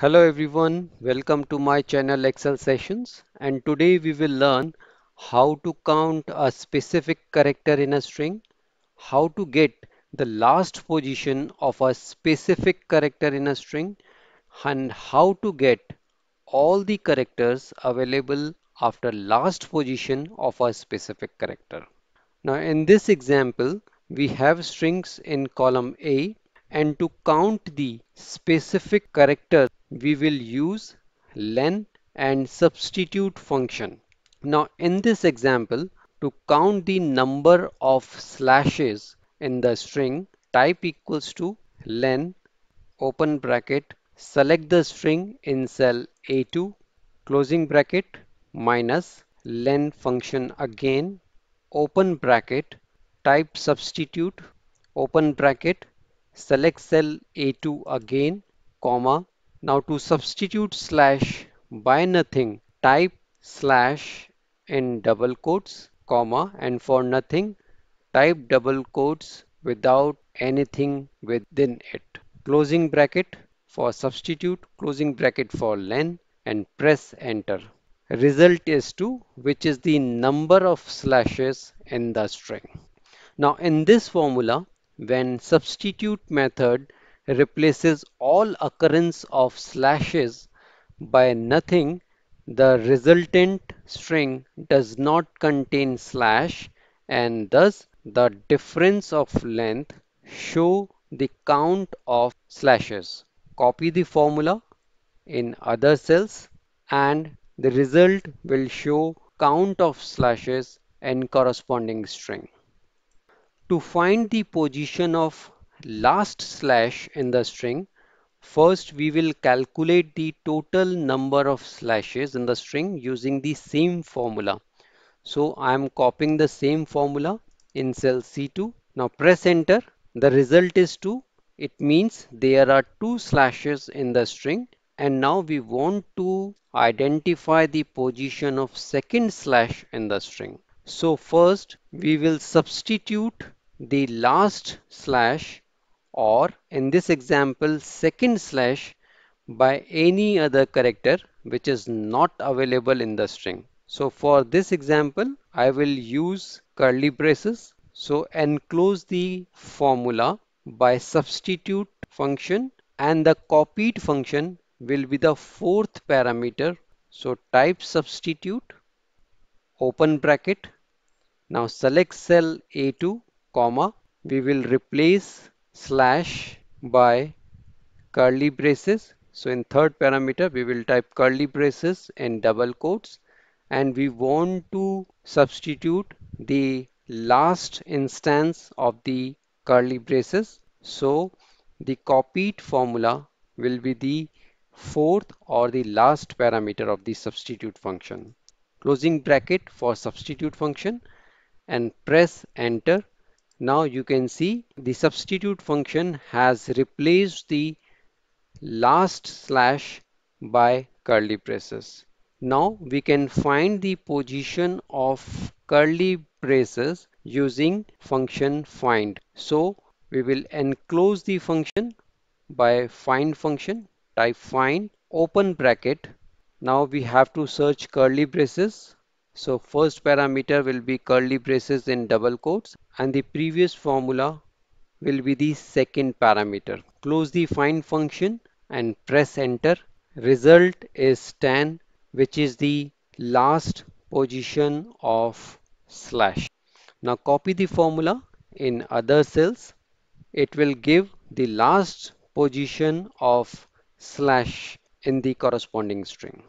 Hello everyone, welcome to my channel Excel Sessions and today we will learn how to count a specific character in a string, how to get the last position of a specific character in a string and how to get all the characters available after last position of a specific character. Now in this example, we have strings in column A and to count the specific character we will use len and substitute function. Now in this example to count the number of slashes in the string type equals to len open bracket select the string in cell A2 closing bracket minus len function again open bracket type substitute open bracket select cell A2 again comma now to substitute slash by nothing type slash in double quotes comma and for nothing type double quotes without anything within it. Closing bracket for substitute closing bracket for len and press enter. Result is 2 which is the number of slashes in the string. Now in this formula when substitute method replaces all occurrence of slashes by nothing, the resultant string does not contain slash and thus the difference of length show the count of slashes. Copy the formula in other cells and the result will show count of slashes and corresponding string. To find the position of last slash in the string first we will calculate the total number of slashes in the string using the same formula so I am copying the same formula in cell C2 now press enter the result is 2 it means there are two slashes in the string and now we want to identify the position of second slash in the string so first we will substitute the last slash or in this example second slash by any other character which is not available in the string. So for this example I will use curly braces. So enclose the formula by substitute function and the copied function will be the fourth parameter. So type substitute open bracket. Now select cell A2 comma we will replace slash by curly braces. So in third parameter, we will type curly braces in double quotes and we want to substitute the last instance of the curly braces. So the copied formula will be the fourth or the last parameter of the substitute function. Closing bracket for substitute function and press enter now you can see the substitute function has replaced the last slash by curly braces. Now we can find the position of curly braces using function find. So we will enclose the function by find function type find open bracket. Now we have to search curly braces so first parameter will be curly braces in double quotes and the previous formula will be the second parameter. Close the find function and press enter. Result is 10 which is the last position of slash. Now copy the formula in other cells. It will give the last position of slash in the corresponding string.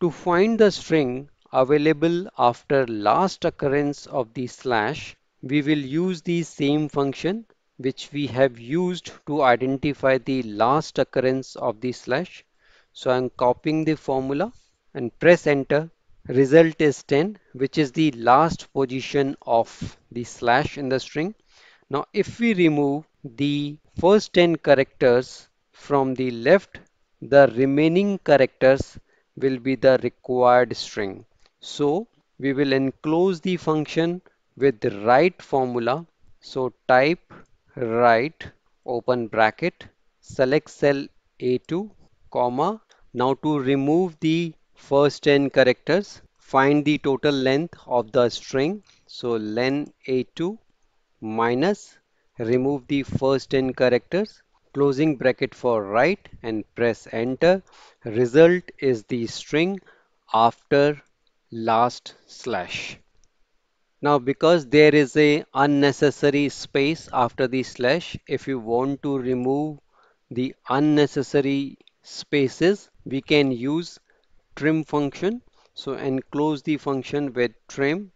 To find the string available after last occurrence of the slash, we will use the same function which we have used to identify the last occurrence of the slash. So I'm copying the formula and press enter. Result is 10 which is the last position of the slash in the string. Now if we remove the first 10 characters from the left, the remaining characters will be the required string. So we will enclose the function with the right formula. So type right open bracket select cell A2 comma now to remove the first 10 characters find the total length of the string so len A2 minus remove the first 10 characters closing bracket for right and press enter result is the string after last slash now because there is a unnecessary space after the slash if you want to remove the unnecessary spaces we can use trim function so enclose the function with trim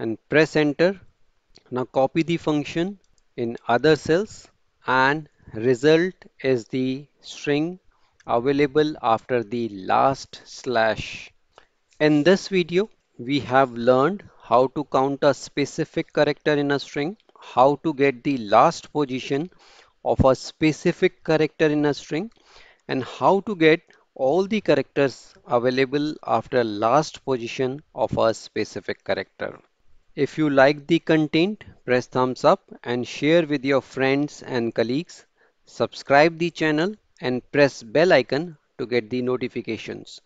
and press enter now copy the function in other cells and result is the string available after the last slash. In this video, we have learned how to count a specific character in a string, how to get the last position of a specific character in a string, and how to get all the characters available after last position of a specific character. If you like the content, press thumbs up and share with your friends and colleagues Subscribe the channel and press bell icon to get the notifications.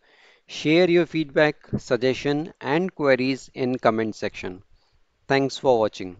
Share your feedback, suggestion and queries in comment section. Thanks for watching.